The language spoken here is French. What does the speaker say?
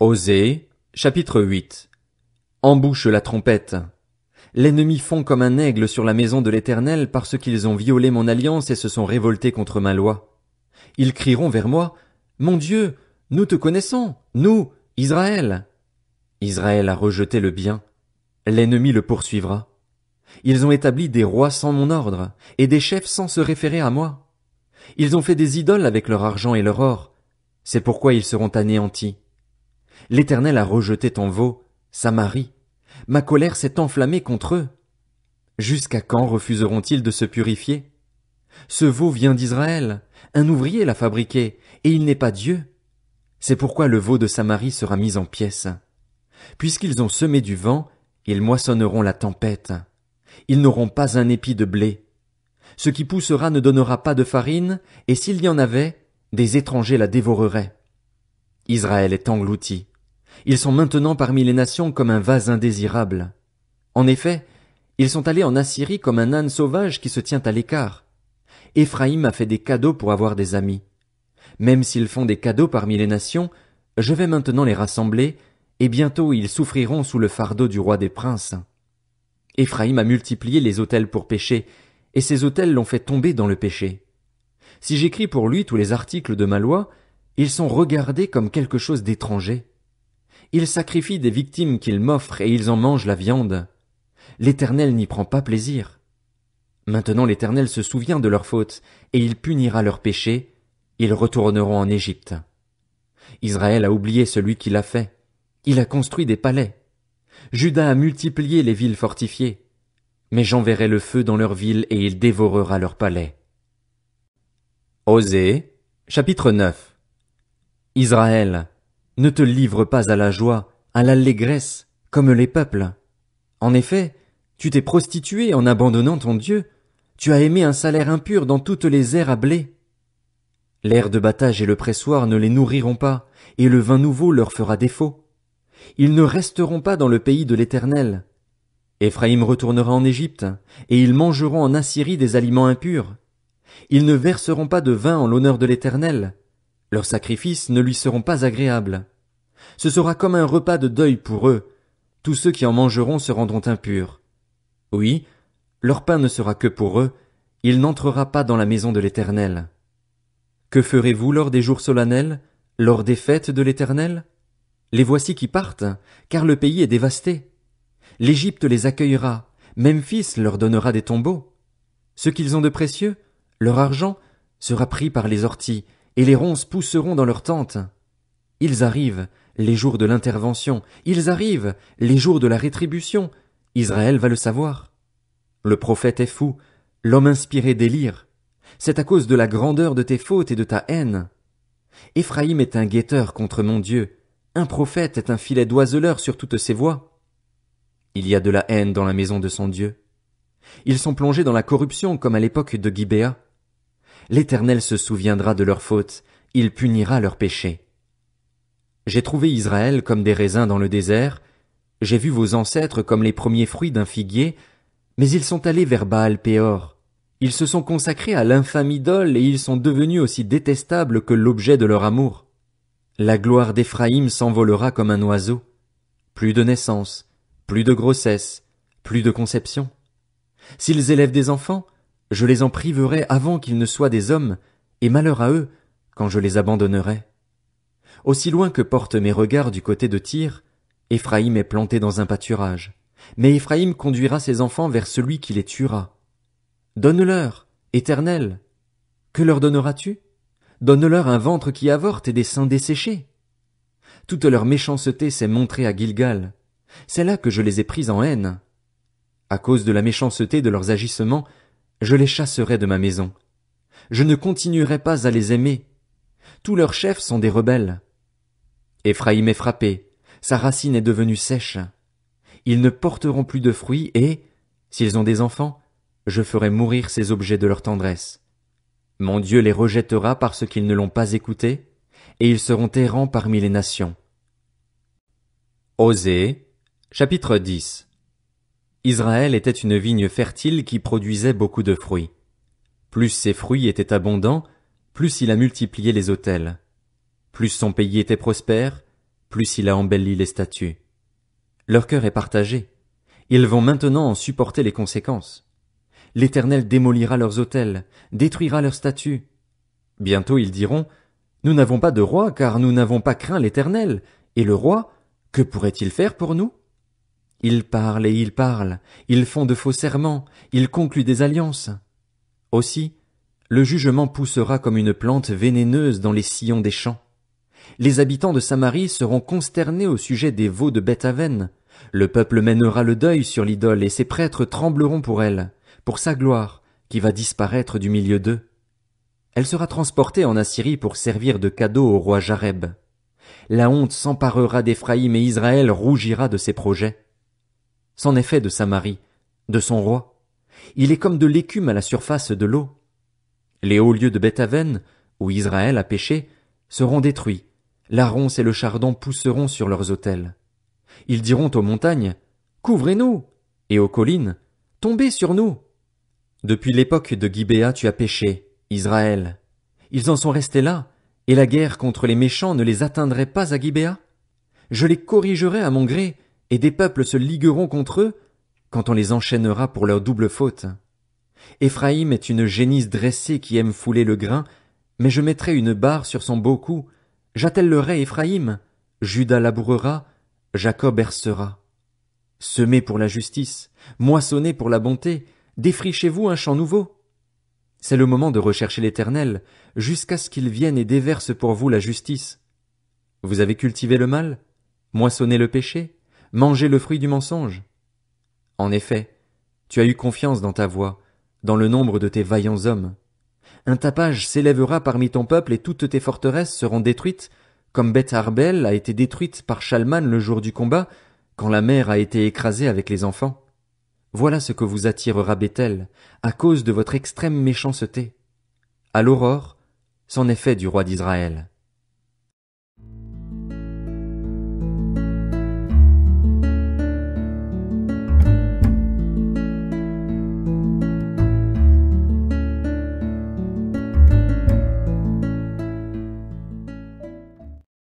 Osée, chapitre 8. Embouche la trompette. L'ennemi fond comme un aigle sur la maison de l'Éternel parce qu'ils ont violé mon alliance et se sont révoltés contre ma loi. Ils crieront vers moi, Mon Dieu, nous te connaissons, nous, Israël. Israël a rejeté le bien. L'ennemi le poursuivra. Ils ont établi des rois sans mon ordre, et des chefs sans se référer à moi. Ils ont fait des idoles avec leur argent et leur or. C'est pourquoi ils seront anéantis. L'Éternel a rejeté ton veau, Samarie. Ma colère s'est enflammée contre eux. Jusqu'à quand refuseront-ils de se purifier? Ce veau vient d'Israël. Un ouvrier l'a fabriqué, et il n'est pas Dieu. C'est pourquoi le veau de Samarie sera mis en pièces. Puisqu'ils ont semé du vent, ils moissonneront la tempête. Ils n'auront pas un épi de blé. Ce qui poussera ne donnera pas de farine, et s'il y en avait, des étrangers la dévoreraient. Israël est englouti. Ils sont maintenant parmi les nations comme un vase indésirable. En effet, ils sont allés en Assyrie comme un âne sauvage qui se tient à l'écart. Éphraïm a fait des cadeaux pour avoir des amis. Même s'ils font des cadeaux parmi les nations, je vais maintenant les rassembler, et bientôt ils souffriront sous le fardeau du roi des princes. Éphraïm a multiplié les autels pour pécher, et ces autels l'ont fait tomber dans le péché. Si j'écris pour lui tous les articles de ma loi, ils sont regardés comme quelque chose d'étranger. Ils sacrifient des victimes qu'ils m'offrent et ils en mangent la viande. L'Éternel n'y prend pas plaisir. Maintenant l'Éternel se souvient de leurs fautes, et il punira leurs péchés, ils retourneront en Égypte. Israël a oublié celui qui l'a fait. Il a construit des palais. Judas a multiplié les villes fortifiées. Mais j'enverrai le feu dans leurs villes et il dévorera leurs palais. Osée, chapitre 9 Israël, ne te livre pas à la joie, à l'allégresse, comme les peuples. En effet, tu t'es prostitué en abandonnant ton Dieu, tu as aimé un salaire impur dans toutes les aires à blé. L'air de battage et le pressoir ne les nourriront pas, et le vin nouveau leur fera défaut. Ils ne resteront pas dans le pays de l'Éternel. Éphraïm retournera en Égypte, et ils mangeront en Assyrie des aliments impurs. Ils ne verseront pas de vin en l'honneur de l'Éternel, leurs sacrifices ne lui seront pas agréables. Ce sera comme un repas de deuil pour eux. Tous ceux qui en mangeront se rendront impurs. Oui, leur pain ne sera que pour eux, il n'entrera pas dans la maison de l'Éternel. Que ferez-vous lors des jours solennels, lors des fêtes de l'Éternel? Les voici qui partent, car le pays est dévasté. L'Égypte les accueillera, Memphis leur donnera des tombeaux. Ce qu'ils ont de précieux, leur argent, sera pris par les orties, et les ronces pousseront dans leurs tentes. Ils arrivent, les jours de l'intervention, ils arrivent, les jours de la rétribution, Israël va le savoir. Le prophète est fou, l'homme inspiré délire. C'est à cause de la grandeur de tes fautes et de ta haine. Éphraïm est un guetteur contre mon Dieu, un prophète est un filet d'oiseleur sur toutes ses voies. Il y a de la haine dans la maison de son Dieu. Ils sont plongés dans la corruption comme à l'époque de Gibéa l'Éternel se souviendra de leurs fautes, il punira leurs péchés. J'ai trouvé Israël comme des raisins dans le désert, j'ai vu vos ancêtres comme les premiers fruits d'un figuier, mais ils sont allés vers Baal Péor. Ils se sont consacrés à l'infâme idole et ils sont devenus aussi détestables que l'objet de leur amour. La gloire d'Éphraïm s'envolera comme un oiseau. Plus de naissance, plus de grossesse, plus de conception. S'ils élèvent des enfants, je les en priverai avant qu'ils ne soient des hommes, et malheur à eux, quand je les abandonnerai. Aussi loin que portent mes regards du côté de Tyr, Ephraïm est planté dans un pâturage. Mais Éphraïm conduira ses enfants vers celui qui les tuera. Donne-leur, éternel. Que leur donneras-tu? Donne-leur un ventre qui avorte et des seins desséchés. Toute leur méchanceté s'est montrée à Gilgal. C'est là que je les ai pris en haine. À cause de la méchanceté de leurs agissements, je les chasserai de ma maison. Je ne continuerai pas à les aimer. Tous leurs chefs sont des rebelles. Ephraïm est frappé, sa racine est devenue sèche. Ils ne porteront plus de fruits et, s'ils ont des enfants, je ferai mourir ces objets de leur tendresse. Mon Dieu les rejettera parce qu'ils ne l'ont pas écouté, et ils seront errants parmi les nations. Osée, chapitre 10 Israël était une vigne fertile qui produisait beaucoup de fruits. Plus ses fruits étaient abondants, plus il a multiplié les autels. Plus son pays était prospère, plus il a embelli les statues. Leur cœur est partagé. Ils vont maintenant en supporter les conséquences. L'Éternel démolira leurs autels, détruira leurs statues. Bientôt ils diront, Nous n'avons pas de roi, car nous n'avons pas craint l'Éternel, et le roi, que pourrait-il faire pour nous? Ils parlent et ils parlent, ils font de faux serments, ils concluent des alliances. Aussi, le jugement poussera comme une plante vénéneuse dans les sillons des champs. Les habitants de Samarie seront consternés au sujet des veaux de Bethaven. Le peuple mènera le deuil sur l'idole et ses prêtres trembleront pour elle, pour sa gloire, qui va disparaître du milieu d'eux. Elle sera transportée en Assyrie pour servir de cadeau au roi Jareb. La honte s'emparera d'Éphraïm et Israël rougira de ses projets. C'en est fait de Samarie, de son roi. Il est comme de l'écume à la surface de l'eau. Les hauts lieux de Bethaven, où Israël a péché, seront détruits. La ronce et le chardon pousseront sur leurs autels. Ils diront aux montagnes, Couvrez-nous! Et aux collines, Tombez sur nous! Depuis l'époque de Gibéa tu as péché, Israël. Ils en sont restés là, et la guerre contre les méchants ne les atteindrait pas à Gibéa? Je les corrigerai à mon gré, et des peuples se ligueront contre eux quand on les enchaînera pour leur double faute. Éphraïm est une génisse dressée qui aime fouler le grain, mais je mettrai une barre sur son beau cou, j'attellerai Éphraïm, Judas labourera, Jacob hercera. Semez pour la justice, moissonnez pour la bonté, défrichez-vous un champ nouveau. C'est le moment de rechercher l'Éternel, jusqu'à ce qu'il vienne et déverse pour vous la justice. Vous avez cultivé le mal, moissonnez le péché, manger le fruit du mensonge. En effet, tu as eu confiance dans ta voix, dans le nombre de tes vaillants hommes. Un tapage s'élèvera parmi ton peuple et toutes tes forteresses seront détruites, comme Beth Arbel a été détruite par Shalman le jour du combat, quand la mère a été écrasée avec les enfants. Voilà ce que vous attirera Bethel, à cause de votre extrême méchanceté. À l'aurore, c'en est fait du roi d'Israël.